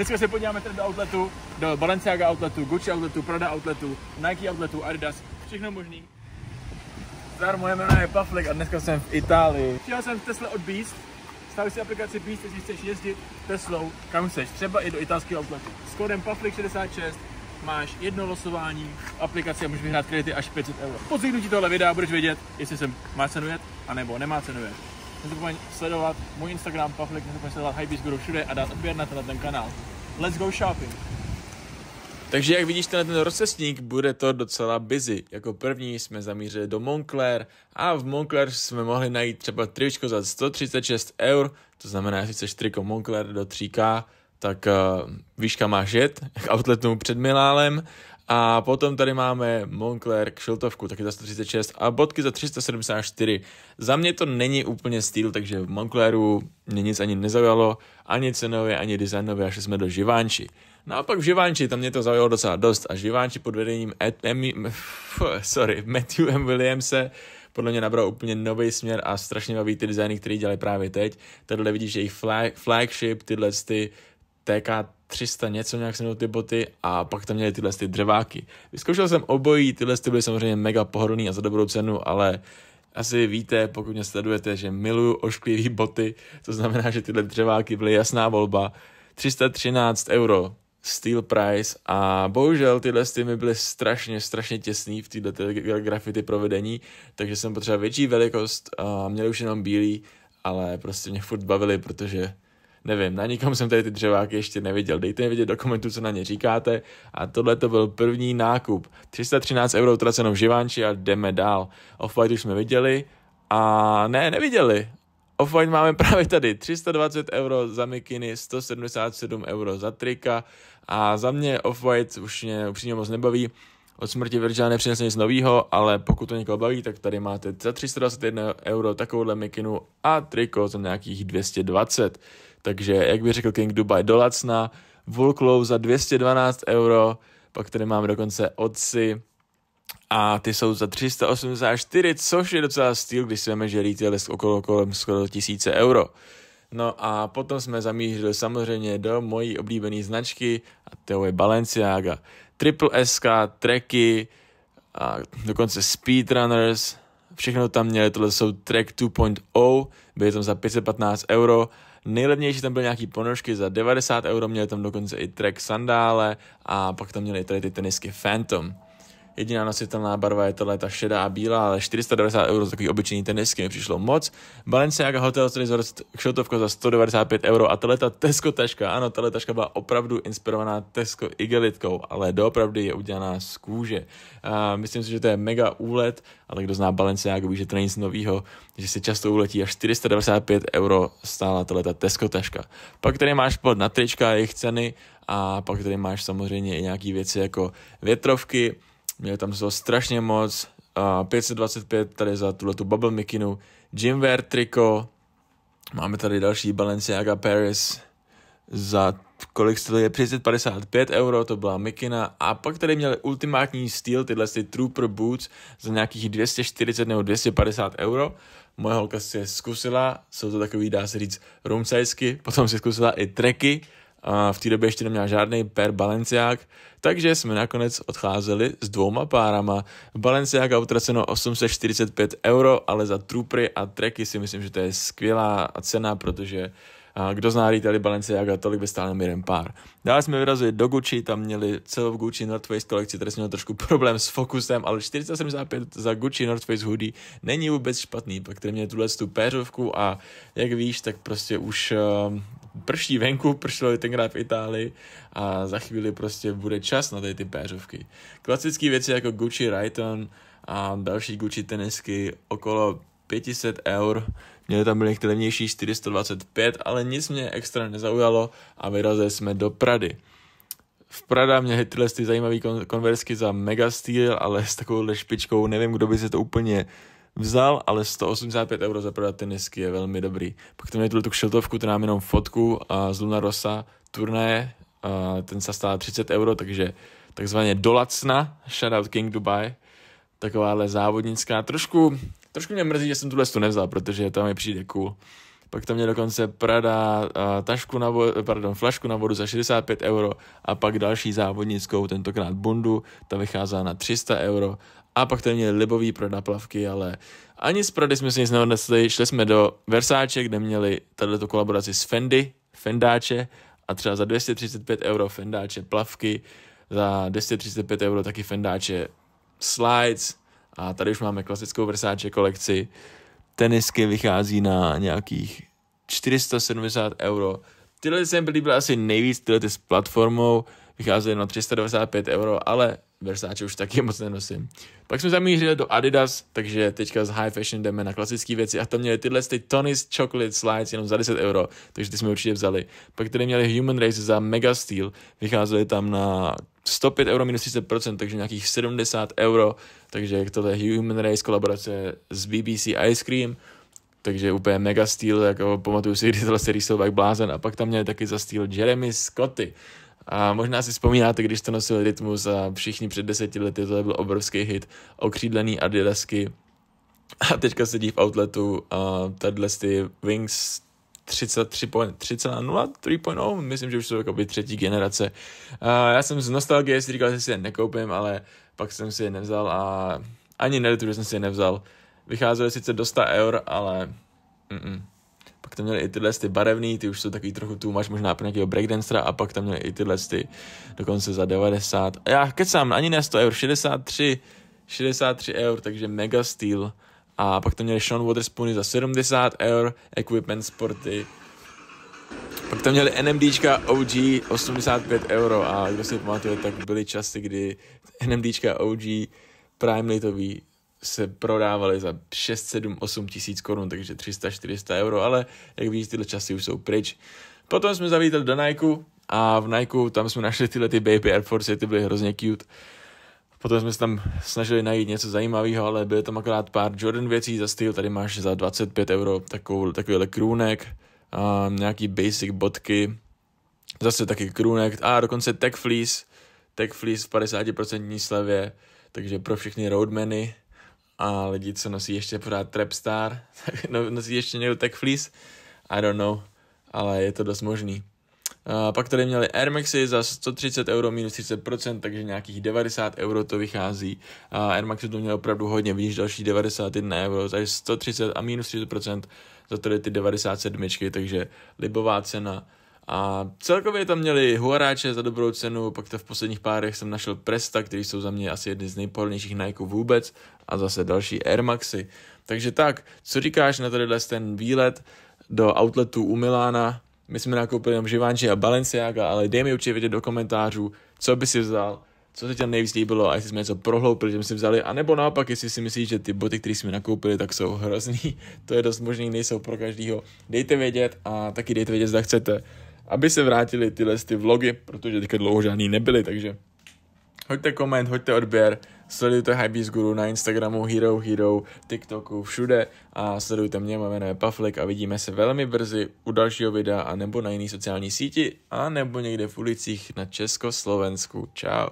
Dneska se podíváme tedy do outletu, do Balenciaga outletu, Gucci outletu, Prada outletu, Nike outletu, Adidas, všechno možný. Zdar, moje jméno je Paflik a dneska jsem v Itálii. Přijel jsem v Tesla od Beast, stavuj si aplikaci Beast, jestli chceš jezdit Teslou, kam chceš, třeba i do italského outletu. S kódem paflik 66 máš jedno losování v aplikaci a můžeš vyhrát kredity až 500 euro. Po tohle videa budeš vědět, jestli sem má cenu jet, anebo nemá cenu jet nezapomeň sledovat můj Instagram, Pavlik, nezapomeň sledovat Hypebeast Guru všude a dát odběr na ten kanál. Let's go shopping! Takže jak vidíš tenhle ten rozcestník, bude to docela busy. Jako první jsme zamířili do Moncler a v Moncler jsme mohli najít třeba tričko za 136 eur, to znamená, že chceš triko Moncler do 3K, tak uh, eh, výška máš jet k outletu před Milálem a potom tady máme Moncler šiltovku taky za 136 a bodky za 374. Za mě to není úplně styl, takže v Moncleru mě nic ani nezaujalo, ani cenově, ani designově, až jsme do Živanči. Naopak no v Živánči, tam mě to zaujalo docela dost a Živánči pod vedením Ed, Emi, sorry, Matthew M. Williamse podle mě nabral úplně nový směr a strašně baví ty designy, které dělají právě teď. Tady vidíš jejich flag, flagship, tyhle ty TK 300 něco, nějak jsem ty boty a pak tam měli tyhle ty dřeváky. Vyzkoušel jsem obojí, tyhle ty byly samozřejmě mega pohodlný a za dobrou cenu, ale asi víte, pokud mě sledujete, že miluju ošklivý boty, to znamená, že tyhle dřeváky byly jasná volba. 313 euro steel price a bohužel tyhle mi byly strašně, strašně těsný v této grafity provedení, takže jsem potřeboval větší velikost a měli už jenom bílý, ale prostě mě furt bavili, protože nevím, na nikom jsem tady ty dřeváky ještě neviděl. Dejte mi vědět do komentů, co na ně říkáte. A tohle to byl první nákup. 313 euro utraceno v Živánči a jdeme dál. Off-White už jsme viděli a ne, neviděli. Off-White máme právě tady 320 euro za mikiny, 177 euro za trika a za mě Off-White už mě upřímně moc nebaví. Od smrti Virgila nepřinesl nic nového, ale pokud to někoho baví, tak tady máte za 321 euro takovouhle mikinu a triko za nějakých 220. Takže, jak by řekl King Dubai, do lacna, Vulklou za 212 euro, pak tady máme dokonce Otsi a ty jsou za 384, což je docela styl, když si že retail je okolo kolem skoro 1000 euro. No a potom jsme zamířili samozřejmě do mojí oblíbené značky a to je Balenciaga. Triple SK, Treky, a dokonce Speedrunners, Všechno tam měli, tohle jsou track 2.0, byly tam za 515 euro, Nejlevnější tam byly nějaký ponožky za 90 euro, měli tam dokonce i track sandále a pak tam měli tady ty tenisky Phantom. Jediná nositelná barva je tohle ta šedá a bílá, ale 490 euro za takový obyčejný tenisky mi přišlo moc. Balenciaga Hotel Resort kšotovko za 195 euro a tohle ta Tesco taška, ano, tahle taška byla opravdu inspirovaná Tesco igelitkou, ale doopravdy je udělaná z kůže. A myslím si, že to je mega úlet, ale kdo zná Balenciaga ví, že to není nic novýho, že si často uletí a 495 euro stála tahle ta Tesco taška. Pak tady máš pod na trička jejich ceny a pak tady máš samozřejmě i nějaký věci jako větrovky, Měli tam toho strašně moc. Uh, 525 tady za tuhle tu bubble mikinu. Jim triko. Máme tady další Balenciaga Paris za kolik stojí je, 555 euro, to byla mikina a pak tady měli ultimátní styl, tyhle ty Trooper Boots za nějakých 240 nebo 250 euro. Moje holka si je zkusila, jsou to takový, dá se říct, rumcajsky, potom si zkusila i treky, a v té době ještě neměl žádný per Balenciák, takže jsme nakonec odcházeli s dvouma párama. Balenciák a utraceno 845 euro, ale za trupry a treky si myslím, že to je skvělá cena, protože a kdo zná retaily Balenciaga, tolik by stál jeden pár. Dále jsme vyrazili do Gucci, tam měli celou Gucci North Face kolekci, tady jsem měl trošku problém s fokusem, ale 475 za Gucci North Face hoodie není vůbec špatný, pak tady měli tuhle tu péřovku a jak víš, tak prostě už uh, prší venku, pršelo i tenkrát v Itálii a za chvíli prostě bude čas na ty péřovky. Klasické věci jako Gucci Rayton a další Gucci tenisky okolo 500 eur, měli tam byli některé levnější 425, ale nic mě extra nezaujalo a vyrazili jsme do Prady. V Prada měli tyhle ty zajímavé konverzky konversky za mega styl, ale s takovou špičkou nevím, kdo by se to úplně vzal, ale 185 euro za prodat tenisky je velmi dobrý. Pak tam je tu kšeltovku, která má jenom fotku a z Luna Rosa turnaje, a ten se stál 30 euro, takže takzvaně dolacna, shoutout King Dubai, takováhle závodnická, trošku, trošku mě mrzí, že jsem tuhle tu nevzal, protože tam mi přijde cool. Pak tam mě dokonce Prada tašku na vodu, pardon, flašku na vodu za 65 euro a pak další závodnickou, tentokrát bundu, ta vycházela na 300 euro a pak tady měli libový pro naplavky, ale ani z Prady jsme si nic neodnesli. Šli jsme do Versáče, kde měli tato kolaboraci s Fendi, Fendáče a třeba za 235 euro Fendáče plavky, za 235 euro taky Fendáče slides a tady už máme klasickou Versáče kolekci. Tenisky vychází na nějakých 470 euro. Tyhle se mi líbily asi nejvíc tyhle ty s platformou, vycházely na 395 euro, ale Versace už taky moc nenosím. Pak jsme zamířili do Adidas, takže teďka z High Fashion jdeme na klasické věci a tam měli tyhle ty Tony's Chocolate Slides jenom za 10 euro, takže ty jsme určitě vzali. Pak tady měli Human Race za Mega Steel, vycházeli tam na 105 euro minus 30%, takže nějakých 70 euro, takže tohle Human Race kolaborace s BBC Ice Cream, takže úplně mega styl, jako pamatuju si, kdy tohle se rýsil jak blázen. A pak tam měli taky za styl Jeremy Scotty, a možná si vzpomínáte, když to nosil Rytmus a všichni před deseti lety, to byl obrovský hit, okřídlený adidasky. A teďka sedí v outletu a tadyhle ty Wings 3.0, 3.0, myslím, že už jsou jakoby třetí generace. A já jsem z nostalgie si říkal, že si je nekoupím, ale pak jsem si je nevzal a ani nelitu, že jsem si je nevzal. Vycházely sice do 100 eur, ale mm-mm. Pak tam měli i tyhle ty barevný, ty už jsou takový trochu tůmač možná pro nějakého breakdancera a pak tam měli i tyhle ty dokonce za 90. A já kecám, ani ne 100 eur, 63, 63 eur, takže mega steel. A pak tam měli Sean Waterspoony za 70 eur, Equipment Sporty. Pak tam měli NMDčka OG 85 euro a kdo si pamatuje, tak byly časy, kdy NMDčka OG Prime Litový se prodávaly za 6, 7, 8 tisíc korun, takže 300, 400 euro, ale jak vidíte, tyhle časy už jsou pryč. Potom jsme zavítali do Nike a v Nike tam jsme našli tyhle ty Baby Air Force, ty byly hrozně cute. Potom jsme se tam snažili najít něco zajímavého, ale byly tam akorát pár Jordan věcí za styl, tady máš za 25 euro takovou, takovýhle krůnek, um, nějaký basic bodky, zase taky krůnek a dokonce tech fleece, tech fleece v 50% slevě, takže pro všechny roadmeny, a lidi, co nosí ještě pořád Trapstar, tak no, nosí ještě někdo Tech Fleece, I don't know, ale je to dost možný. Uh, pak tady měli Air Maxy za 130 euro minus 30%, takže nějakých 90 euro to vychází. A uh, Air Maxy to měl opravdu hodně, vidíš další 91 euro, za 130 a minus 30% za tady ty 97, takže libová cena a celkově tam měli Huaráče za dobrou cenu, pak to v posledních párech jsem našel Presta, který jsou za mě asi jedny z nejpornějších Nike vůbec a zase další Air Maxy. Takže tak, co říkáš na tadyhle ten výlet do outletu u Milána? My jsme nakoupili jenom Živanči a Balenciaga, ale dej mi určitě vědět do komentářů, co by si vzal, co se ti nejvíc líbilo a jestli jsme něco prohloupili, že jsme si vzali, nebo naopak, jestli si myslíš, že ty boty, které jsme nakoupili, tak jsou hrozný, to je dost možný, nejsou pro každýho. Dejte vědět a taky dejte vědět, zda chcete aby se vrátili tyhle ty vlogy, protože teďka dlouho žádný nebyly, takže hoďte koment, hoďte odběr, sledujte Hypebeast Guru na Instagramu, Hero Hero, TikToku, všude a sledujte mě, mé jméno je Paflik a vidíme se velmi brzy u dalšího videa a nebo na jiný sociální síti a nebo někde v ulicích na Československu. Čau.